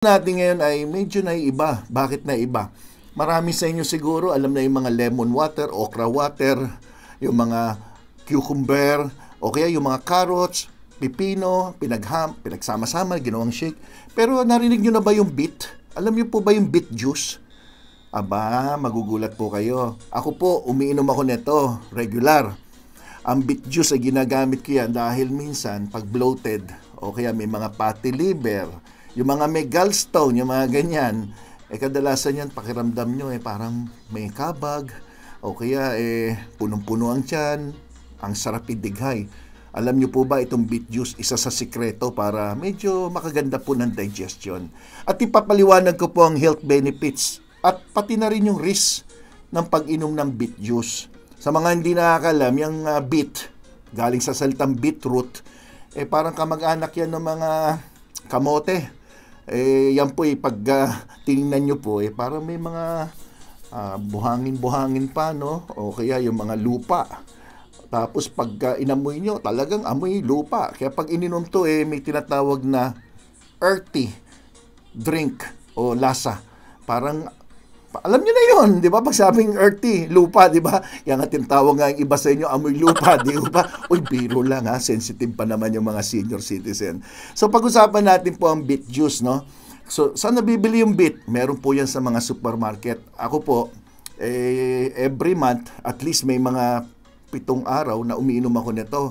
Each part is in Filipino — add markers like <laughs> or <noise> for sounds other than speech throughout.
natin ngayon ay medyo naiiba. Bakit naiba? Marami sa inyo siguro alam na yung mga lemon water, okra water, yung mga cucumber, o kaya yung mga carrots, pipino, pinagham, pinagsama-sama, ginawang shake. Pero narinig nyo na ba yung beet? Alam nyo po ba yung beet juice? Aba, magugulat po kayo. Ako po, umiinom ako nito, regular. Ang beet juice ay ginagamit ko yan dahil minsan pag bloated o kaya may mga fatty liver, yung mga may gallstone, yung mga ganyan, eh kadalasan yan pakiramdam nyo eh parang may kabag o kaya eh punong-puno ang tiyan, ang sarap idighay. Alam nyo po ba itong beet juice isa sa sikreto para medyo makaganda po ng digestion. At ipapaliwanag ko po ang health benefits at pati na rin yung risk ng pag-inom ng beet juice. Sa mga hindi nakakalam, yung uh, beet, galing sa salitang beetroot, eh parang kamag-anak yan ng mga kamote eh, yan po eh, pag uh, ah, tingnan nyo po eh, para may mga uh, buhangin-buhangin pa, no? O kaya yung mga lupa. Tapos pag uh, inamoy nyo, talagang amoy lupa. Kaya pag ininom to eh, may tinatawag na earthy drink o lasa. Parang alam niyo na yon, di ba? Pag sabing earthy, lupa, di ba? Yan at yung tawag nga yung iba sa inyo, amoy lupa, di ba? Uy, biro lang ha, sensitive pa naman yung mga senior citizen. So pag-usapan natin po ang beet juice, no? So saan nabibili yung beet? Meron po yan sa mga supermarket. Ako po, eh, every month, at least may mga pitong araw na umiinom ako nito.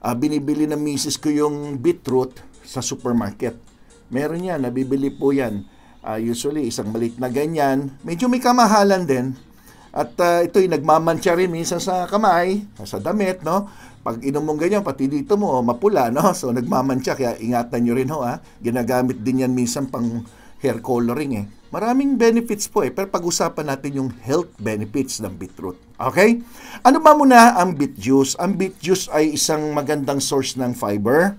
Uh, binibili na misis ko yung beetroot sa supermarket. Meron yan, nabibili po yan Uh, usually, isang malit na ganyan. Medyo may kamahalan din. At uh, ah, ito yung nagmamantya rin minsan sa kamay, sa damit, no? Pag inom mong ganyan, pati dito mo, oh, mapula, no? <laughs> So, nagmamantsa, Kaya ingatan nyo rin, ho, ha? Ah. Ginagamit din yan minsan pang hair coloring, eh. Maraming benefits po, eh. Pero pag-usapan natin yung health benefits ng beetroot. Okay? Ano ba muna ang beet juice? Ang beet juice ay isang magandang source ng fiber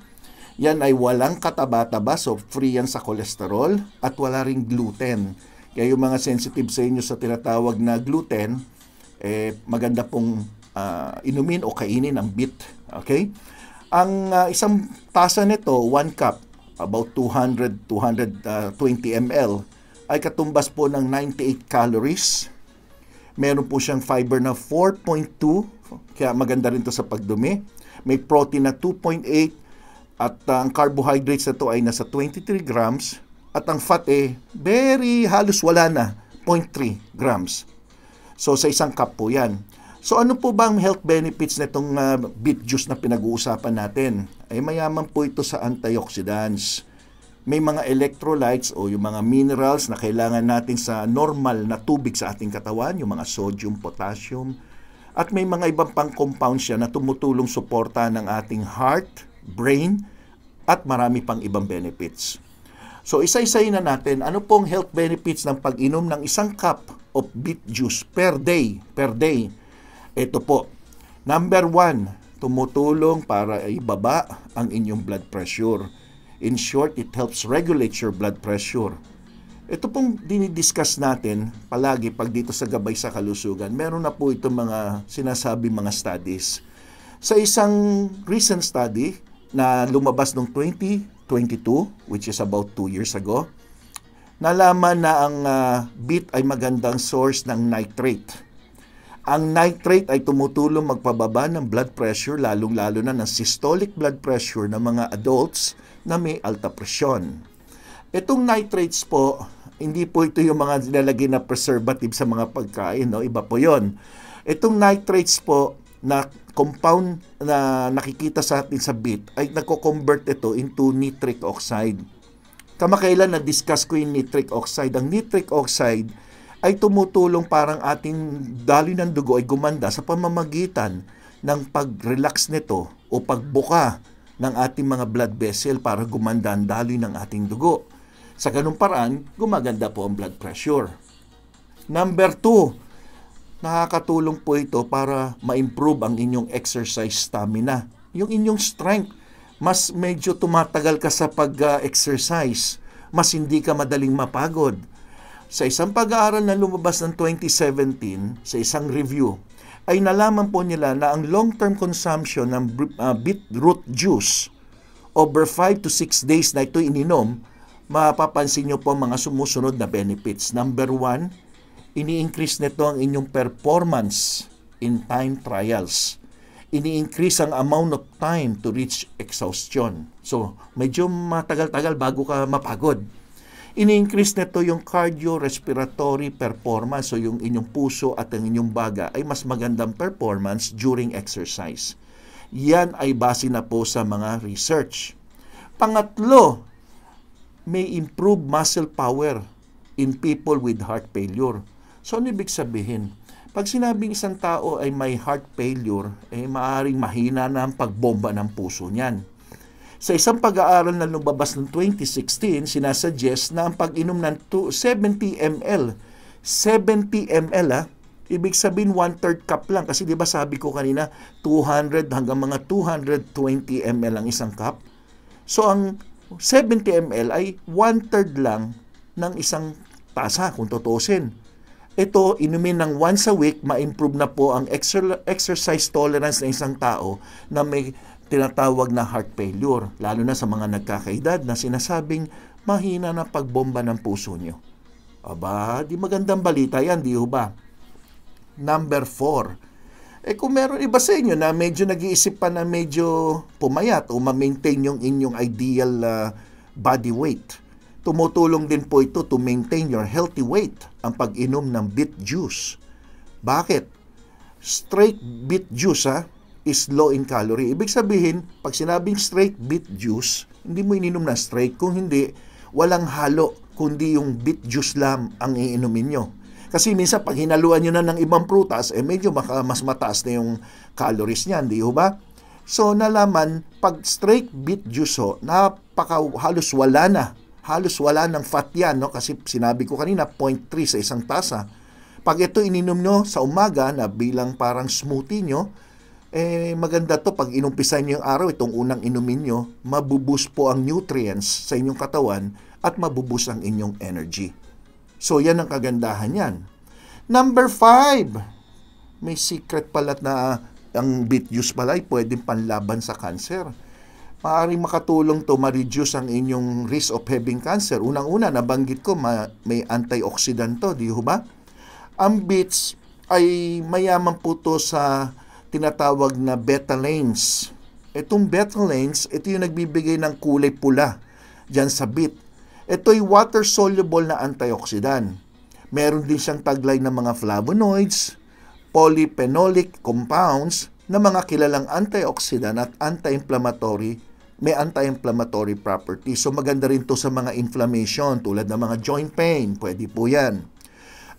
yan ay walang kataba-taba, so free yan sa kolesterol at wala ring gluten. Kaya yung mga sensitive sa inyo sa tinatawag na gluten, eh, maganda pong uh, inumin o kainin ang beet. Okay? Ang uh, isang tasa nito, 1 cup, about 200, 220 ml, ay katumbas po ng 98 calories. Meron po siyang fiber na 4.2, kaya maganda rin to sa pagdumi. May protein na 2.8, at uh, ang carbohydrates na to ay nasa 23 grams at ang fat eh very halos wala na, 0.3 grams. So sa isang cup po 'yan. So ano po bang health benefits nitong uh, beet juice na pinag-uusapan natin? Ay eh, mayaman po ito sa antioxidants. May mga electrolytes o yung mga minerals na kailangan natin sa normal na tubig sa ating katawan, yung mga sodium, potassium, at may mga ibang pang compounds siya na tumutulong suporta ng ating heart, brain, at marami pang ibang benefits. So isa-isayin na natin ano pong health benefits ng pag-inom ng isang cup of beet juice per day. Per day. Ito po. Number one, tumutulong para ibaba ang inyong blood pressure. In short, it helps regulate your blood pressure. Ito pong dinidiscuss natin palagi pag dito sa Gabay sa Kalusugan. Meron na po ito mga sinasabi mga studies. Sa isang recent study, na lumabas noong 2022, which is about 2 years ago, nalaman na ang uh, ah, bit ay magandang source ng nitrate. Ang nitrate ay tumutulong magpababa ng blood pressure, lalong-lalo na ng systolic blood pressure ng mga adults na may alta presyon. Itong nitrates po, hindi po ito yung mga nilalagay na preservative sa mga pagkain, no? iba po yon. Itong nitrates po na compound na nakikita sa atin sa bit ay nagko-convert ito into nitric oxide. Kamakailan na-discuss ko yung nitric oxide. Ang nitric oxide ay tumutulong parang ating daloy ng dugo ay gumanda sa pamamagitan ng pag-relax nito o pagbuka ng ating mga blood vessel para gumanda ang daloy ng ating dugo. Sa ganung paraan, gumaganda po ang blood pressure. Number 2, Nakakatulong po ito para ma-improve ang inyong exercise stamina. Yung inyong strength, mas medyo tumatagal ka sa pag-exercise, mas hindi ka madaling mapagod. Sa isang pag-aaral na lumabas ng 2017, sa isang review, ay nalaman po nila na ang long-term consumption ng ah, beetroot juice over 5 to 6 days na ito ininom, mapapansin nyo po mga sumusunod na benefits. Number 1, Ini-increase nito ang inyong performance in time trials. Ini-increase ang amount of time to reach exhaustion. So, medyo matagal-tagal bago ka mapagod. Ini-increase nito yung cardiorespiratory performance. So, yung inyong puso at ang inyong baga ay mas magandang performance during exercise. Yan ay base na po sa mga research. Pangatlo, may improve muscle power in people with heart failure. So ano ibig sabihin? Pag sinabing isang tao ay may heart failure, eh maaring mahina na ang pagbomba ng puso niyan. Sa isang pag-aaral na lumabas ng 2016, sinasuggest na ang pag-inom ng 70 ml, 70 ml ah, ibig sabihin 1 third cup lang kasi di ba sabi ko kanina 200 hanggang mga 220 ml ang isang cup. So ang 70 ml ay 1 third lang ng isang tasa kung tutusin. Ito, inumin ng once a week, ma-improve na po ang exer- exercise tolerance ng isang tao na may tinatawag na heart failure, lalo na sa mga nagkakaedad na sinasabing mahina na pagbomba ng puso nyo. Aba, di magandang balita yan, di ba? Number 4. Eh kung meron iba sa inyo na medyo nag-iisip pa na medyo pumayat o ma-maintain yung inyong ideal uh, body weight – Tumutulong din po ito to maintain your healthy weight ang pag-inom ng beet juice. Bakit? Straight beet juice ha, is low in calorie. Ibig sabihin, pag sinabing straight beet juice, hindi mo ininom na straight. Kung hindi, walang halo, kundi yung beet juice lang ang iinumin nyo. Kasi minsan pag hinaluan nyo na ng ibang prutas, eh medyo maka, mas mataas na yung calories niya, hindi ba? So nalaman, pag straight beet juice ho, napaka halos wala na halos wala ng fat yan, no? kasi sinabi ko kanina, 0.3 sa isang tasa. Pag ito ininom nyo sa umaga na bilang parang smoothie nyo, eh maganda to pag inumpisan nyo yung araw, itong unang inumin nyo, mabubus po ang nutrients sa inyong katawan at mabubus ang inyong energy. So yan ang kagandahan yan. Number five, may secret pala na ang beet juice pala ay pwedeng panlaban sa cancer maaaring makatulong to ma-reduce ang inyong risk of having cancer. Unang-una, nabanggit ko, ma- may antioxidant to, di ba? Ang beets ay mayaman po to sa tinatawag na betalains. Itong betalains, ito yung nagbibigay ng kulay pula dyan sa beet. Ito ay water-soluble na antioxidant. Meron din siyang taglay ng mga flavonoids, polyphenolic compounds, na mga kilalang antioxidant at anti-inflammatory may anti-inflammatory property. So maganda rin to sa mga inflammation tulad ng mga joint pain. Pwede po yan.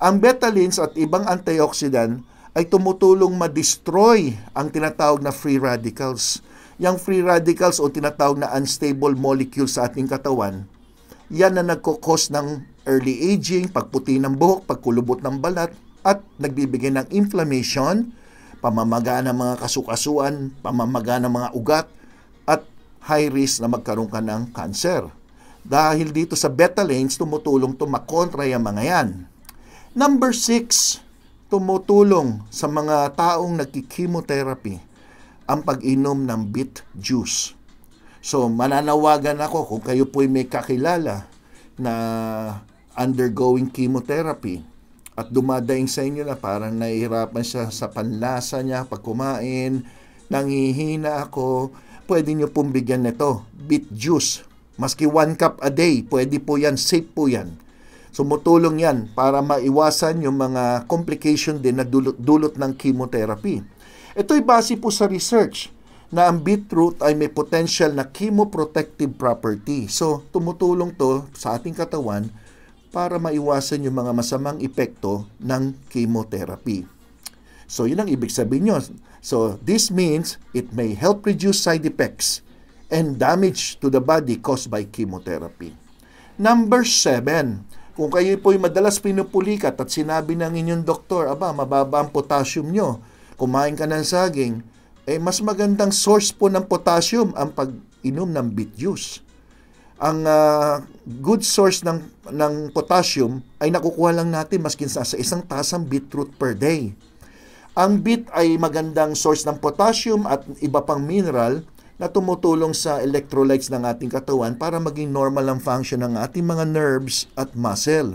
Ang betalins at ibang antioxidant ay tumutulong ma-destroy ang tinatawag na free radicals. Yang free radicals o tinatawag na unstable molecules sa ating katawan, yan na nagkukos ng early aging, pagputi ng buhok, pagkulubot ng balat, at nagbibigay ng inflammation, pamamaga ng mga kasukasuan, pamamaga ng mga ugat, at high risk na magkaroon ka ng cancer. Dahil dito sa beta lanes, tumutulong to makontra yung mga yan. Number 6, tumutulong sa mga taong nagki-chemotherapy ang pag-inom ng beet juice. So, mananawagan ako kung kayo po'y may kakilala na undergoing chemotherapy at dumadaing sa inyo na parang nahihirapan siya sa panlasa niya pag kumain, nangihina ako, pwede niyo pong bigyan nito, beet juice. Maski one cup a day, pwede po yan, safe po yan. Sumutulong yan para maiwasan yung mga complication din na dulot, dulot ng chemotherapy. Ito'y base po sa research na ang beetroot ay may potential na chemoprotective property. So, tumutulong to sa ating katawan para maiwasan yung mga masamang epekto ng chemotherapy. So, yun ang ibig sabihin nyo. So, this means it may help reduce side effects and damage to the body caused by chemotherapy. Number seven, kung kayo po'y madalas pinupulikat at sinabi ng inyong doktor, aba, mababa ang potassium nyo, kumain ka ng saging, eh mas magandang source po ng potassium ang pag-inom ng beet juice ang uh, good source ng ng potassium ay nakukuha lang natin maskin sa, sa isang tasang beetroot per day. Ang beet ay magandang source ng potassium at iba pang mineral na tumutulong sa electrolytes ng ating katawan para maging normal ang function ng ating mga nerves at muscle.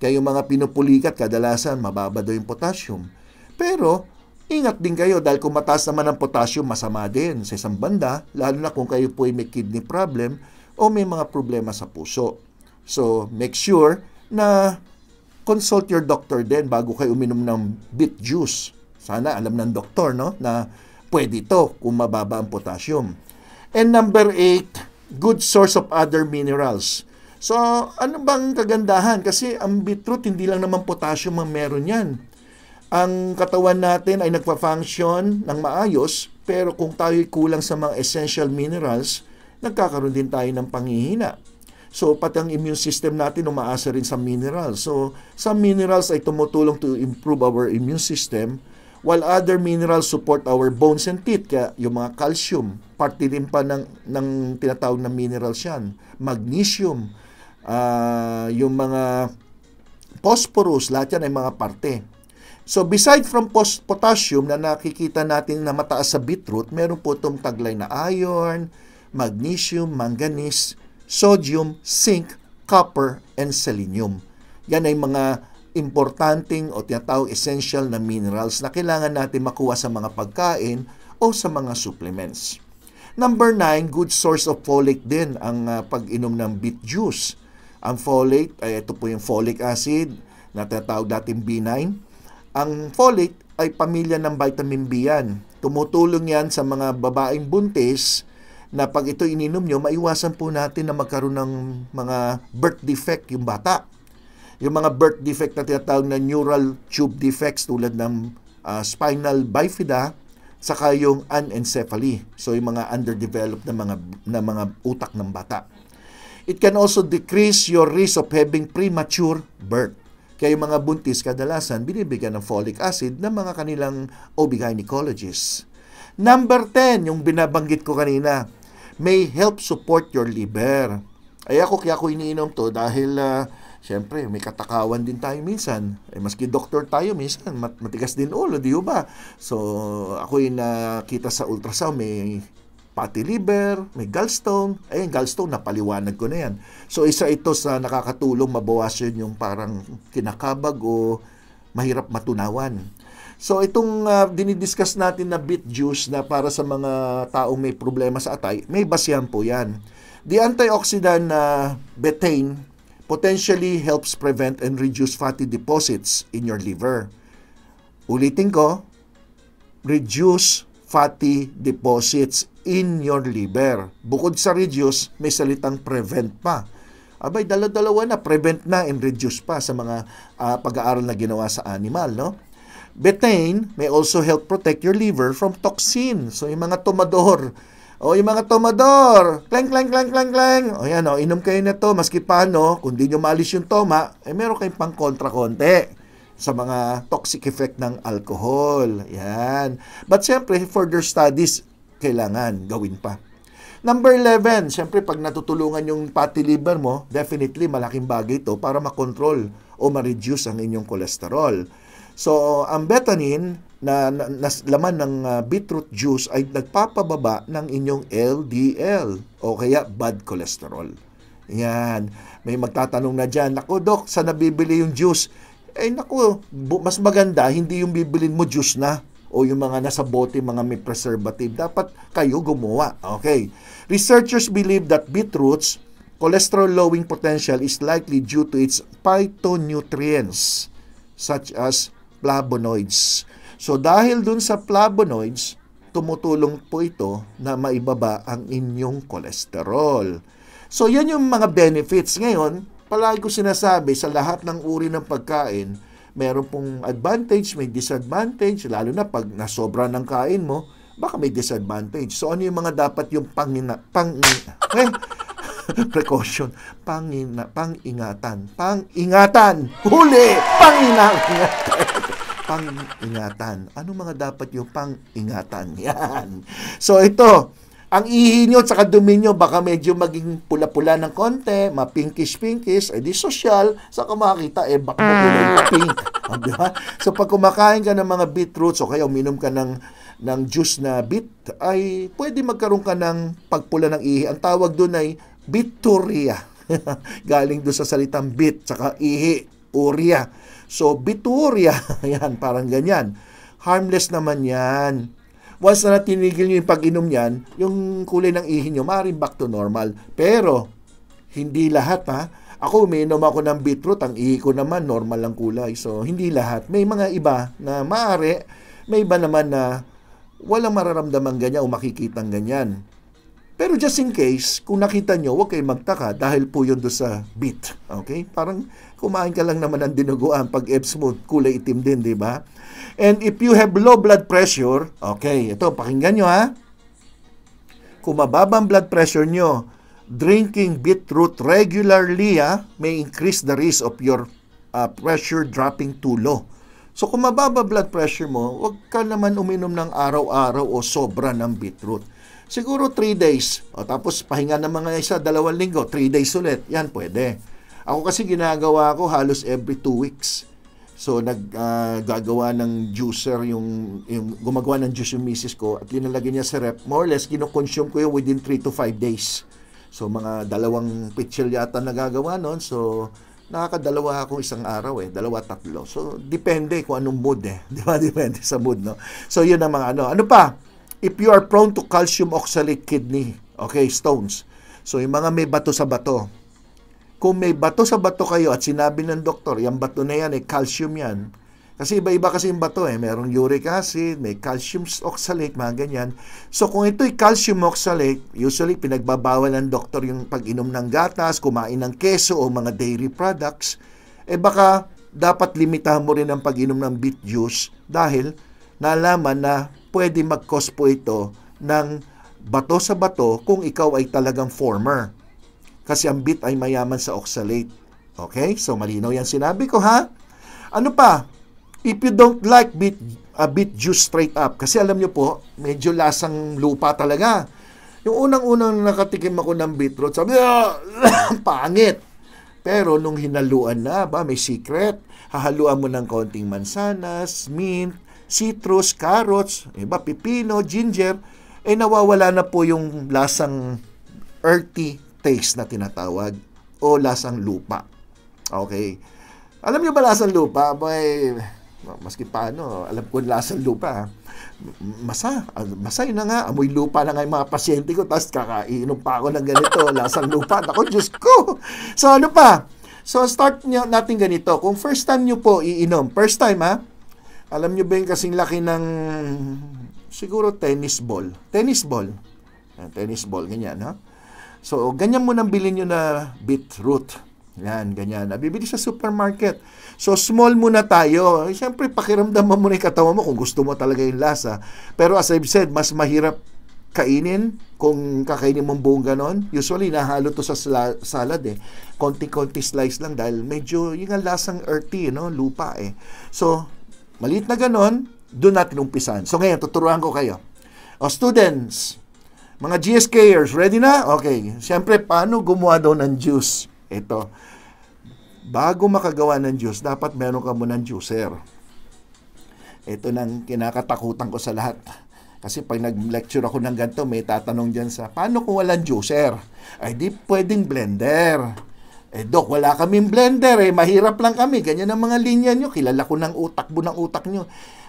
Kaya yung mga pinupulikat kadalasan mababa daw yung potassium. Pero Ingat din kayo dahil kung mataas naman ang potassium, masama din sa isang banda, lalo na kung kayo po ay may kidney problem o may mga problema sa puso. So, make sure na consult your doctor din bago kayo uminom ng beet juice. Sana alam ng doktor no, na pwede ito kung mababa ang potassium. And number eight, good source of other minerals. So, ano bang kagandahan? Kasi ang beetroot, hindi lang naman potassium ang meron yan. Ang katawan natin ay nagpa-function ng maayos, pero kung tayo kulang sa mga essential minerals, nagkakaroon din tayo ng panghihina. So, pati ang immune system natin umaasa rin sa minerals. So, some minerals ay tumutulong to improve our immune system while other minerals support our bones and teeth. Kaya yung mga calcium, parte rin pa ng, ng tinatawag na minerals yan. Magnesium, uh, yung mga phosphorus, lahat yan ay mga parte. So, beside from potassium na nakikita natin na mataas sa beetroot, meron po itong taglay na iron, magnesium, manganese, sodium, zinc, copper, and selenium. Yan ay mga importanteng o tinatawag essential na minerals na kailangan natin makuha sa mga pagkain o sa mga supplements. Number 9, good source of folic din ang ah, pag-inom ng beet juice. Ang folate, ay ito po yung folic acid na tinatawag dating B9. Ang folate ay pamilya ng vitamin B yan. Tumutulong yan sa mga babaeng buntis na pag ito ininom nyo, maiwasan po natin na magkaroon ng mga birth defect yung bata. Yung mga birth defect na tinatawag na neural tube defects tulad ng uh, spinal bifida, saka yung anencephaly. So yung mga underdeveloped na mga, na mga utak ng bata. It can also decrease your risk of having premature birth. Kaya yung mga buntis kadalasan binibigyan ng folic acid ng mga kanilang OB-gynecologists. Number 10, yung binabanggit ko kanina, may help support your liver. Ay ako kaya ko iniinom to dahil uh, ah, Siyempre, may katakawan din tayo minsan. Eh, maski doktor tayo minsan, mat- matigas din ulo, di ba? So, ako yung nakita sa ultrasound, may fatty liver, may gallstone. Ayun, gallstone, napaliwanag ko na yan. So, isa ito sa nakakatulong mabawasan yung parang kinakabag o mahirap matunawan. So itong uh, dinidiscuss natin na beet juice na para sa mga taong may problema sa atay, may basyan po yan. The antioxidant na uh, betaine potentially helps prevent and reduce fatty deposits in your liver. Ulitin ko, reduce fatty deposits in your liver. Bukod sa reduce, may salitang prevent pa. Abay, dalawa dalawa na, prevent na and reduce pa sa mga uh, pag-aaral na ginawa sa animal, no? Betaine may also help protect your liver from toxin. So, yung mga tomador, o yung mga tomador, clang, clang, clang, clang, clang. O yan, o, inom kayo to. maski paano, kung di nyo maalis yung toma, eh meron kayong pang kontra konti sa mga toxic effect ng alcohol. Yan. But siyempre, further studies, kailangan gawin pa. Number 11, siyempre pag natutulungan yung fatty liver mo, definitely malaking bagay to para makontrol o ma-reduce ang inyong kolesterol. So, ang betanin na, na, na laman ng uh, beetroot juice ay nagpapababa ng inyong LDL o kaya bad cholesterol. Yan. May magtatanong na dyan, Naku, Dok, saan nabibili yung juice? Eh, naku, mas maganda, hindi yung bibilin mo juice na o yung mga nasa bote, mga may preservative. Dapat kayo gumawa. Okay. Researchers believe that beetroots cholesterol lowing potential is likely due to its phytonutrients such as flavonoids. So dahil dun sa flavonoids, tumutulong po ito na maibaba ang inyong kolesterol. So yan yung mga benefits. Ngayon, palagi ko sinasabi sa lahat ng uri ng pagkain, meron pong advantage, may disadvantage, lalo na pag nasobra ng kain mo, baka may disadvantage. So ano yung mga dapat yung pangina, pang, <laughs> eh, precaution, pangina, pangingatan, pangingatan, huli, pangingatan pang-ingatan. Ano mga dapat yung pang-ingatan? <laughs> Yan. So ito, ang ihi nyo at dumi nyo, baka medyo maging pula-pula ng konti, mapinkish-pinkish, edi eh social, saka makakita, eh, baka mm. maging pink. <laughs> Oh, di ba? So pag kumakain ka ng mga beetroots o kaya uminom ka ng, ng juice na beet, ay pwede magkaroon ka ng pagpula ng ihi. Ang tawag doon ay bituria. <laughs> Galing doon sa salitang beet saka ihi uria. So, bituria, <laughs> yan, parang ganyan. Harmless naman yan. Once na tinigil nyo yung pag-inom yan, yung kulay ng ihi nyo, maaaring back to normal. Pero, hindi lahat ha. Ako, umiinom ako ng beetroot, ang ihi ko naman, normal lang kulay. So, hindi lahat. May mga iba na maaari, may iba naman na walang mararamdaman ganyan o makikitang ganyan. Pero just in case, kung nakita nyo, huwag kayong magtaka dahil po yun doon sa beat. Okay? Parang kumain ka lang naman ng dinuguan pag EBS mo, kulay itim din, di ba? And if you have low blood pressure, okay, ito, pakinggan nyo ha. Kung mababa ang blood pressure nyo, drinking beetroot regularly ha, may increase the risk of your uh, pressure dropping too low. So kung mababa blood pressure mo, huwag ka naman uminom ng araw-araw o sobra ng beetroot Siguro 3 days. O tapos pahinga ng mga isa, dalawang linggo, 3 days ulit. Yan, pwede. Ako kasi ginagawa ko halos every 2 weeks. So naggagawa ah, uh, ng juicer yung, yung gumagawa ng juice yung misis ko at linalagay niya sa rep. More or less kinokonsume ko yun within 3 to 5 days. So mga dalawang pitchel yata nagagawa noon. So nakakadalawa ako isang araw eh, dalawa tatlo. So depende kung anong mood eh. <laughs> Di ba? Depende sa mood, no? So yun ang mga ano. Ano pa? if you are prone to calcium oxalate kidney, okay, stones. So, yung mga may bato sa bato, kung may bato sa bato kayo at sinabi ng doktor, yung bato na yan, eh, calcium yan, kasi iba-iba kasi yung bato eh. Merong uric acid, may calcium oxalate, mga ganyan. So kung ito'y calcium oxalate, usually pinagbabawal ng doktor yung pag-inom ng gatas, kumain ng keso o mga dairy products, eh baka dapat limitahan mo rin ang pag-inom ng beet juice dahil nalaman na pwede mag-cause po ito ng bato sa bato kung ikaw ay talagang former. Kasi ang bit ay mayaman sa oxalate. Okay? So malinaw yan sinabi ko ha. Ano pa? If you don't like beet, a uh, beet juice straight up, kasi alam nyo po, medyo lasang lupa talaga. Yung unang-unang nakatikim ako ng beetroot, sabi, ah, <coughs> pangit. Pero nung hinaluan na, ba, may secret, hahaluan mo ng konting mansanas, mint, citrus, carrots, iba pipino, ginger, ay eh, nawawala na po yung lasang earthy taste na tinatawag o lasang lupa. Okay. Alam niyo ba lasang lupa? May maski paano, alam ko lasang lupa. Masa, ah, masay na nga, amoy lupa na nga yung mga pasyente ko, tapos kakainom pa ako ng ganito, <laughs> lasang lupa. Ako, Diyos ko! So, ano pa? So, start niyo natin ganito. Kung first time niyo po iinom, first time ha, alam nyo ba yung kasing laki ng siguro tennis ball? Tennis ball. Yan, tennis ball, ganyan, ha? So, ganyan mo nang bilhin nyo na beetroot. Yan, ganyan. Nabibili sa supermarket. So, small muna tayo. Siyempre, pakiramdaman mo na yung katawan mo kung gusto mo talaga yung lasa. Pero as I've said, mas mahirap kainin kung kakainin mong buong ganon. Usually, nahalo to sa salad eh. Konti-konti slice lang dahil medyo yung lasang earthy, eh, no? lupa eh. So, Maliit na ganun, doon natin umpisan. So ngayon, tuturuan ko kayo. O students, mga GSKers, ready na? Okay. Siyempre, paano gumawa daw ng juice? Ito. Bago makagawa ng juice, dapat meron ka muna ng juicer. Ito nang kinakatakutan ko sa lahat. Kasi pag nag-lecture ako ng ganito, may tatanong dyan sa, paano kung walang juicer? Ay, di pwedeng blender. Eh, Dok, wala kaming blender eh. Mahirap lang kami. Ganyan ang mga linya nyo. Kilala ko ng utak mo ng utak nyo.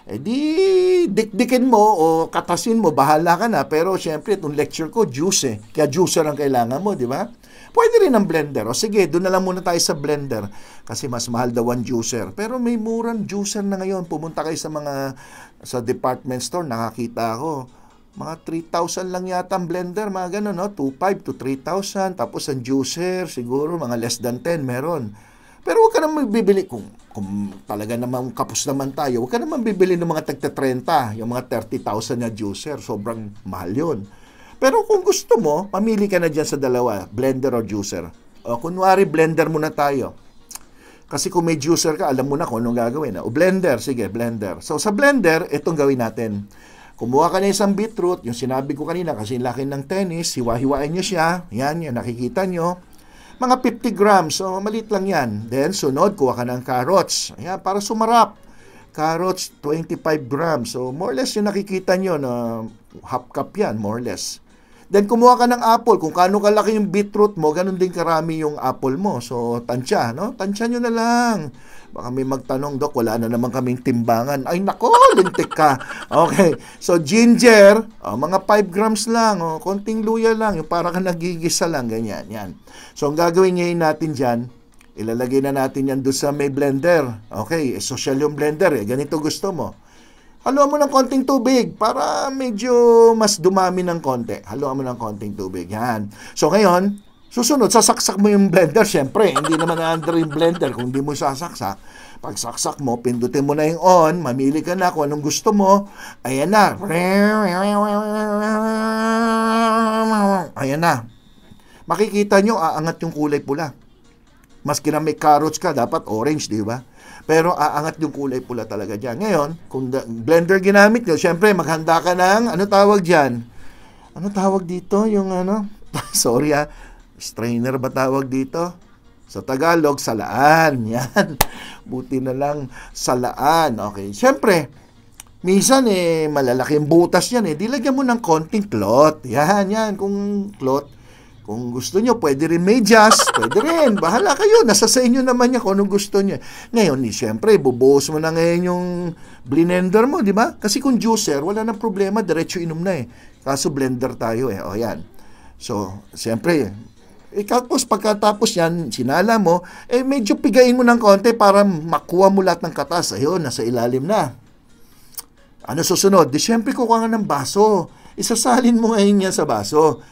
Eh di, dikdikin mo o katasin mo. Bahala ka na. Pero syempre, itong lecture ko, juice eh. Kaya juicer ang kailangan mo, di ba? Pwede rin ang blender. O sige, doon na lang muna tayo sa blender. Kasi mas mahal daw ang juicer. Pero may murang juicer na ngayon. Pumunta kayo sa mga, sa department store, nakakita ako mga 3,000 lang yata ang blender, mga ganun, no? 2,500 to 3,000. Tapos ang juicer, siguro mga less than 10 meron. Pero huwag ka naman bibili, kung, kung talaga naman kapos naman tayo, huwag ka naman bibili ng mga tagta 30, yung mga 30,000 na juicer. Sobrang mahal yun. Pero kung gusto mo, pamili ka na dyan sa dalawa, blender or juicer. O kunwari, blender muna tayo. Kasi kung may juicer ka, alam mo na kung anong gagawin. O blender, sige, blender. So sa blender, itong gawin natin Kumuha ka na isang beetroot, yung sinabi ko kanina kasi laki ng tennis, hiwa-hiwain nyo siya. Yan, yan nakikita nyo. Mga 50 grams, so maliit lang yan. Then sunod, kuha ka ng carrots. Ayan, para sumarap. Carrots, 25 grams. So more or less yung nakikita nyo na half cup yan, more or less. Then kumuha ka ng apple, kung kano kalaki yung beetroot mo, ganun din karami yung apple mo. So tansya, no? Tansya nyo na lang. Baka may magtanong, Dok, wala na naman kaming timbangan. Ay, nako, lintik ka. Okay. So, ginger, oh, mga 5 grams lang. Oh, konting luya lang. Yung para ka nagigisa lang. Ganyan, yan. So, ang gagawin ngayon natin dyan, ilalagay na natin yan doon sa may blender. Okay, e, social yung blender. Eh. Ganito gusto mo haluan mo ng konting tubig para medyo mas dumami ng konti. Haluan mo ng konting tubig. Yan. So ngayon, susunod, sasaksak mo yung blender. Siyempre, hindi naman na-under yung blender kung hindi mo sasaksak. Pag saksak mo, pindutin mo na yung on, mamili ka na kung anong gusto mo. Ayan na. Ayan na. Makikita nyo, aangat yung kulay pula. Maski na may carrots ka, dapat orange, di ba? Pero aangat yung kulay pula talaga dyan. Ngayon, kung blender ginamit nyo, syempre maghanda ka ng, ano tawag dyan? Ano tawag dito? Yung ano? <laughs> Sorry ah. Strainer ba tawag dito? Sa Tagalog, salaan. <laughs> Yan. Buti na lang, salaan. Okay. Syempre, minsan eh, malalaking butas yan eh. Dilagyan mo ng konting cloth. Yan, yan. Kung cloth, kung gusto nyo, pwede rin medyas, <laughs> pwede rin, bahala kayo, nasa sa inyo naman yan kung anong gusto niya. Ngayon, eh, siyempre, bubuhos mo na ngayon yung blender mo, di ba? Kasi kung juicer, wala nang problema, diretso inom na eh. Kaso blender tayo eh, o yan. So, siyempre, eh, tapos pagkatapos yan, sinala mo, eh medyo pigayin mo ng konti para makuha mo lahat ng katas. Ayun, nasa ilalim na. Ano susunod? Di siyempre kukuha ng baso. Isasalin mo ngayon yan sa baso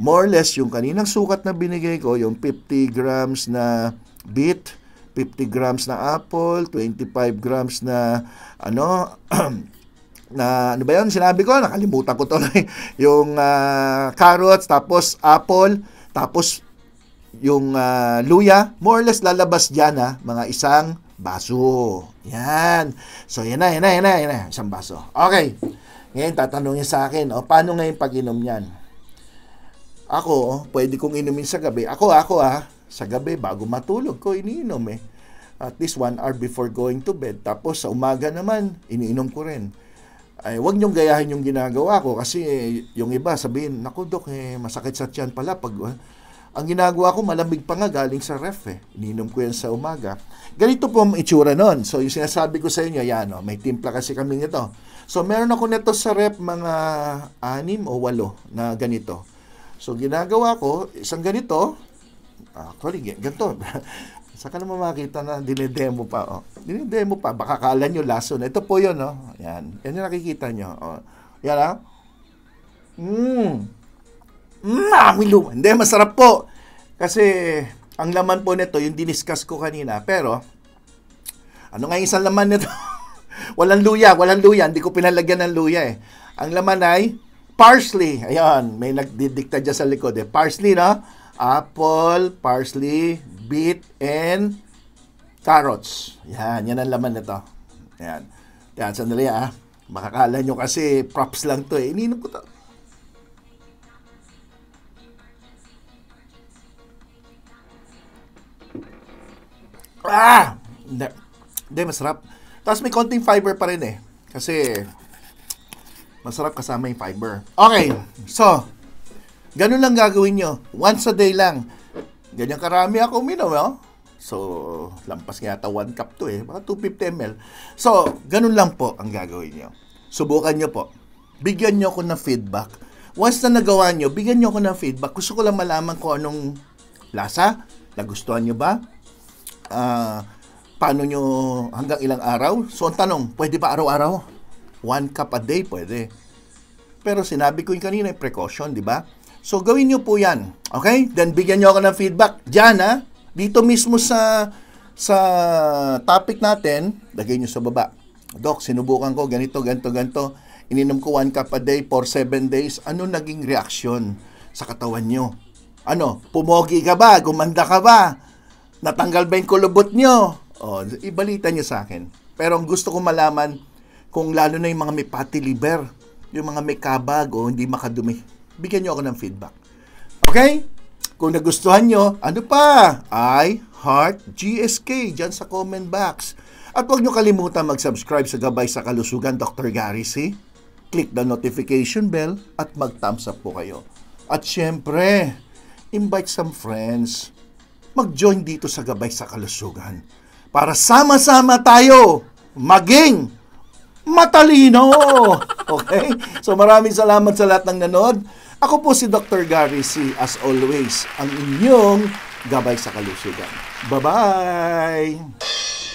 more or less yung kaninang sukat na binigay ko, yung 50 grams na beet, 50 grams na apple, 25 grams na ano <clears throat> na ano ba yun sinabi ko nakalimutan ko tuloy <laughs> yung uh, carrots tapos apple tapos yung uh, luya more or less lalabas diyan ha ah, mga isang baso yan so yan na yan na yan na, yan na isang baso okay ngayon tatanungin sa akin o paano ngayon pag-inom niyan ako, pwede kong inumin sa gabi. Ako, ako ah, sa gabi bago matulog ko iniinom eh. At least one hour before going to bed. Tapos sa umaga naman, iniinom ko rin. Ay, wag niyong gayahin yung ginagawa ko kasi eh, yung iba sabihin, naku dok, eh, masakit sa tiyan pala pag... Uh, ang ginagawa ko, malamig pa nga galing sa ref eh. Iniinom ko yan sa umaga. Ganito po ang itsura nun. So, yung sinasabi ko sa inyo, yan o, oh, may timpla kasi kami nito. So, meron ako neto sa ref mga anim o walo na ganito. So, ginagawa ko, isang ganito, actually, ganito. <laughs> Saka naman makita na dinedemo pa. Oh. Dinedemo pa. Baka kala nyo laso na. Ito po yun. Oh. Yan. Yan yung nakikita nyo. Oh. Yan ah. Mmm. Mmm. Amoy ah, luma. Hindi, masarap po. Kasi ang laman po nito, yung diniscuss ko kanina. Pero, ano nga yung isang laman nito? <laughs> walang luya. Walang luya. Hindi ko pinalagyan ng luya eh. Ang laman ay Parsley. Ayan, may nagdidikta dyan sa likod eh. Parsley, no? Apple, parsley, beet, and carrots. Ayan, yan ang laman nito. Ayan. Yan, sandali ah. Makakala nyo kasi props lang to eh. Ininom ko to. Ah! Hindi, masarap. Tapos may konting fiber pa rin eh. Kasi Masarap kasama yung fiber. Okay, so, ganun lang gagawin nyo. Once a day lang. Ganyan karami ako uminom, no? Eh, oh. So, lampas nga yata 1 cup to eh. Mga 250 ml. So, ganun lang po ang gagawin nyo. Subukan nyo po. Bigyan nyo ako ng feedback. Once na nagawa nyo, bigyan nyo ako ng feedback. Gusto ko lang malaman kung anong lasa. Nagustuhan nyo ba? Ah... Uh, paano nyo hanggang ilang araw? So ang tanong, pwede ba araw-araw? One cup a day pwede. Pero sinabi ko yung kanina, yung eh, precaution, di ba? So, gawin nyo po yan. Okay? Then, bigyan nyo ako ng feedback. Diyan, ha? Dito mismo sa sa topic natin, lagay nyo sa baba. Doc, sinubukan ko ganito, ganito, ganito. Ininom ko 1 cup a day for 7 days. Ano naging reaction sa katawan nyo? Ano, pumogi ka ba? Gumanda ka ba? Natanggal ba yung kulubot nyo? O, ibalita nyo sa akin. Pero ang gusto ko malaman, kung lalo na yung mga may fatty liver, yung mga may kabag o hindi makadumi. Bigyan nyo ako ng feedback. Okay? Kung nagustuhan nyo, ano pa? I Heart GSK dyan sa comment box. At huwag nyo kalimutan mag-subscribe sa Gabay sa Kalusugan, Dr. Gary C. Click the notification bell at mag-thumbs up po kayo. At syempre, invite some friends. Mag-join dito sa Gabay sa Kalusugan para sama-sama tayo maging matalino. <laughs> Okay? So maraming salamat sa lahat ng nanood. Ako po si Dr. Gary C. As always, ang inyong gabay sa kalusugan. Bye-bye!